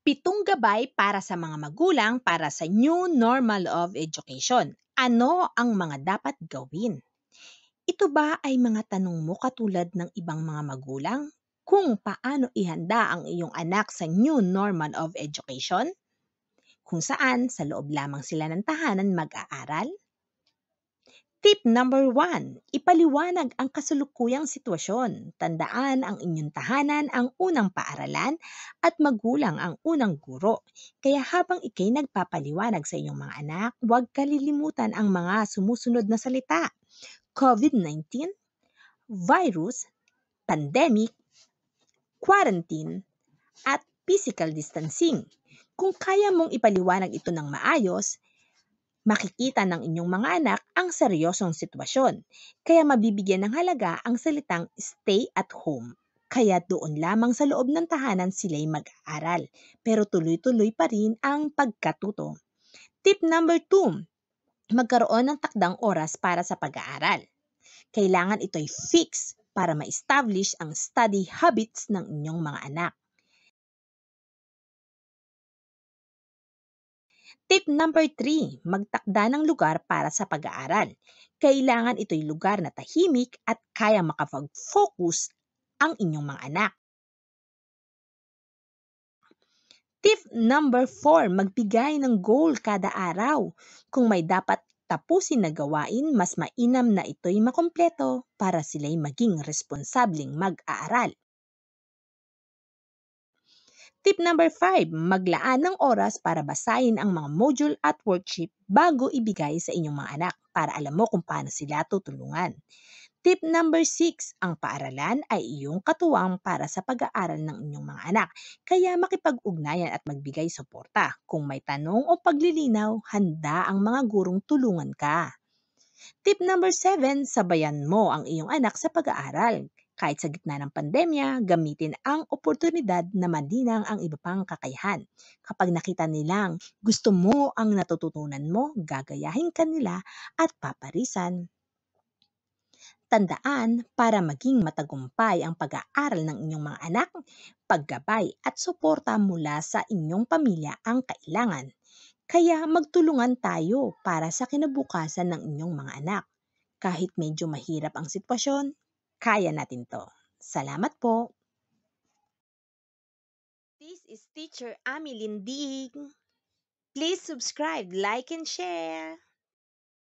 Pitong gabay para sa mga magulang para sa new normal of education. Ano ang mga dapat gawin? Ito ba ay mga tanong mo katulad ng ibang mga magulang? Kung paano ihanda ang iyong anak sa new normal of education? Kung saan sa loob lamang sila ng tahanan mag-aaral? Tip number one, ipaliwanag ang kasalukuyang sitwasyon. Tandaan ang inyong tahanan ang unang paaralan at magulang ang unang guro. Kaya habang ikay nagpapaliwanag sa inyong mga anak, huwag kalilimutan ang mga sumusunod na salita. COVID-19, virus, pandemic, quarantine, at physical distancing. Kung kaya mong ipaliwanag ito ng maayos, makikita ng inyong mga anak ang seryosong sitwasyon. Kaya mabibigyan ng halaga ang salitang stay at home. Kaya doon lamang sa loob ng tahanan sila'y mag-aaral. Pero tuloy-tuloy pa rin ang pagkatuto. Tip number 2. magkaroon ng takdang oras para sa pag-aaral. Kailangan ito'y fix para ma-establish ang study habits ng inyong mga anak. Tip number 3, magtakda ng lugar para sa pag-aaral. Kailangan ito'y lugar na tahimik at kaya makapag-focus ang inyong mga anak. Tip number 4, magbigay ng goal kada araw. Kung may dapat tapusin na gawain, mas mainam na ito'y makompleto para sila'y maging responsableng mag-aaral. Tip number 5, maglaan ng oras para basahin ang mga module at worksheet bago ibigay sa inyong mga anak para alam mo kung paano sila tutulungan. Tip number 6, ang paaralan ay iyong katuwang para sa pag-aaral ng inyong mga anak, kaya makipag-ugnayan at magbigay suporta. Kung may tanong o paglilinaw, handa ang mga gurong tulungan ka. Tip number 7, sabayan mo ang iyong anak sa pag-aaral. Kahit sa gitna ng pandemya, gamitin ang oportunidad na madinang ang iba pang kakayahan. Kapag nakita nilang gusto mo ang natututunan mo, gagayahin ka nila at paparisan. Tandaan para maging matagumpay ang pag-aaral ng inyong mga anak, paggabay at suporta mula sa inyong pamilya ang kailangan. Kaya magtulungan tayo para sa kinabukasan ng inyong mga anak. Kahit medyo mahirap ang sitwasyon, kaya natin to. Salamat po. This is Teacher Ami Lindig. Please subscribe, like, and share.